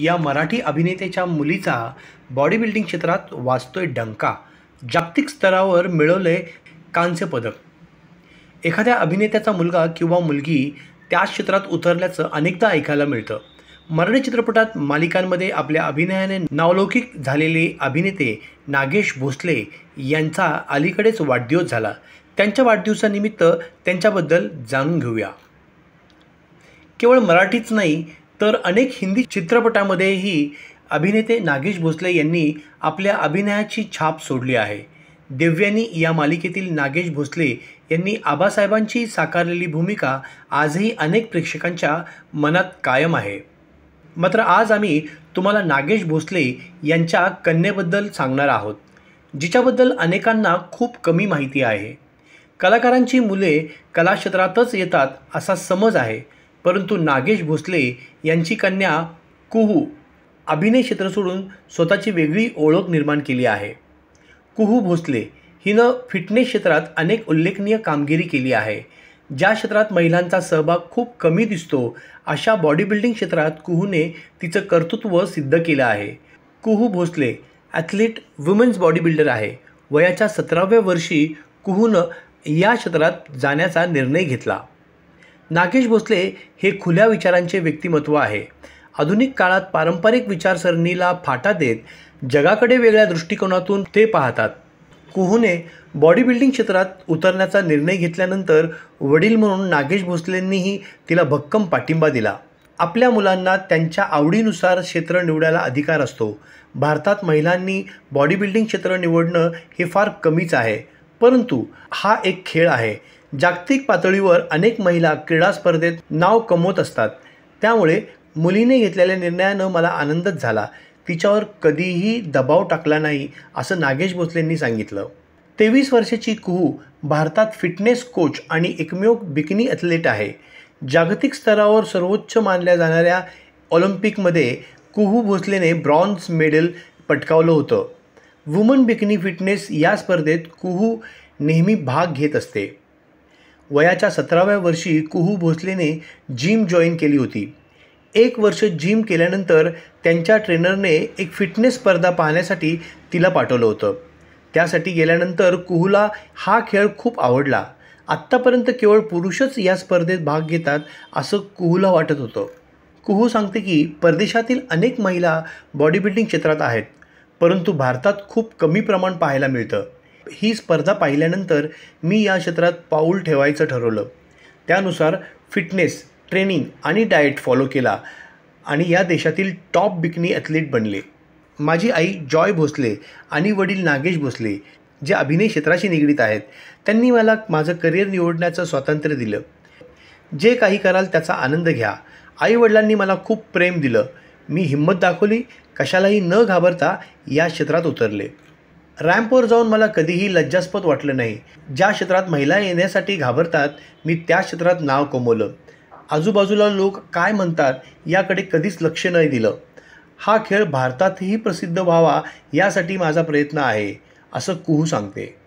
या मराठी अभिनेत्याच्या मुलीचा बॉडी बिल्डिंग क्षेत्रात वाचतोय डंका जागतिक स्तरावर मिळवले कांस्य पदक एखाद्या अभिनेत्याचा मुलगा किंवा मुलगी त्या क्षेत्रात उतरल्याचं अनेकदा ऐकायला मिळतं मराठी चित्रपटात मालिकांमध्ये आपल्या अभिनयाने नावलौकिक झालेले अभिनेते नागेश भोसले यांचा अलीकडेच वाढदिवस झाला त्यांच्या वाढदिवसानिमित्त त्यांच्याबद्दल जाणून घेऊया केवळ मराठीच नाही तर अनेक हिंदी चित्रपटामध्येही अभिनेते नागेश भोसले यांनी आपल्या अभिनयाची छाप सोडली आहे दिव्यानी या मालिकेतील नागेश भोसले यांनी आबासाहेबांची साकारलेली भूमिका आजही अनेक प्रेक्षकांच्या मनात कायम आहे मात्र आज आम्ही तुम्हाला नागेश भोसले यांच्या कन्येबद्दल सांगणार आहोत जिच्याबद्दल अनेकांना खूप कमी माहिती आहे कलाकारांची मुले कलाक्षेत्रातच येतात असा समज आहे परंतु नागेश भोसले यांची कन्या कुहू अभिनय क्षेत्र सोडून स्वतःची वेगळी ओळख निर्माण केली आहे कुहू भोसले हिनं फिटनेस क्षेत्रात अनेक उल्लेखनीय कामगिरी केली आहे ज्या क्षेत्रात महिलांचा सहभाग खूप कमी दिसतो अशा बॉडी बिल्डिंग क्षेत्रात कुहूने तिचं कर्तृत्व सिद्ध केलं आहे Kuhu Bhosale athlete women's bodybuilder आहे वयाच्या सतराव्या वर्षी कुहूनं या क्षेत्रात जाण्याचा निर्णय घेतला नागेश भोसले हे खुल्या विचारांचे व्यक्तिमत्व आहे आधुनिक काळात पारंपरिक विचारसरणीला फाटा देत जगाकडे वेगळ्या दृष्टिकोनातून ते पाहतात कुहूने बॉडी बिल्डिंग क्षेत्रात उतरण्याचा निर्णय घेतल्यानंतर वडील म्हणून नागेश भोसलेंनीही तिला भक्कम पाठिंबा दिला आपल्या मुलांना त्यांच्या आवडीनुसार क्षेत्र निवडायला अधिकार असतो भारतात महिलांनी बॉडी बिल्डिंग क्षेत्र निवडणं हे फार कमीच आहे परंतु हा एक खेळ आहे जागतिक पातळीवर अनेक महिला क्रीडा स्पर्धेत नाव कमवत असतात त्यामुळे मुलीने घेतलेल्या निर्णयानं मला आनंदच झाला तिच्यावर कधीही दबाव टाकला नाही असं नागेश भोसलेंनी सांगितलं तेवीस वर्षाची कुहू भारतात फिटनेस कोच आणि एकमेव बिकिनी ॲथलीट आहे जागतिक स्तरावर सर्वोच्च मानल्या जाणाऱ्या ऑलिम्पिकमध्ये कुहू भोसलेने ब्रॉन्झ मेडल पटकावलं होतं वुमन बिकिनी फिटनेस या स्पर्धेत कुहू नेहमी भाग घेत असते वयाच्या सतराव्या वर्षी कुहू भोसलेने जिम जॉईन केली होती एक वर्ष जिम केल्यानंतर त्यांच्या ट्रेनरने एक फिटनेस स्पर्धा पाहण्यासाठी तिला पाठवलं होतं त्यासाठी गेल्यानंतर कुहूला हा खेळ खूप आवडला आत्तापर्यंत केवळ पुरुषच या स्पर्धेत भाग घेतात असं कुहूला वाटत होतं कुहू सांगते की परदेशातील अनेक महिला बॉडी बिल्डिंग क्षेत्रात आहेत परंतु भारतात खूप कमी प्रमाण पाहायला मिळतं ही स्पर्धा पाहिल्यानंतर मी या क्षेत्रात पाऊल ठेवायचं ठरवलं त्यानुसार फिटनेस ट्रेनिंग आणि डाएट फॉलो केला आणि या देशातील टॉप बिकनी ॲथलीट बनले माझी आई जॉय भोसले आणि वडील नागेश भोसले जे अभिनय क्षेत्राशी निगडीत आहेत त्यांनी मला माझं करिअर निवडण्याचं स्वातंत्र्य दिलं जे काही कराल त्याचा आनंद घ्या आईवडिलांनी मला खूप प्रेम दिलं मी हिंमत दाखवली कशालाही न घाबरता या क्षेत्रात उतरले रॅम्पवर जाऊन मला कधीही लज्जास्पद वाटलं नाही ज्या क्षेत्रात महिला येण्यासाठी घाबरतात मी त्या क्षेत्रात नाव कमवलं आजूबाजूला लोक काय म्हणतात याकडे कधीच लक्ष नाही दिलं हा खेळ भारतातही प्रसिद्ध व्हावा यासाठी माझा प्रयत्न आहे असं कुहू सांगते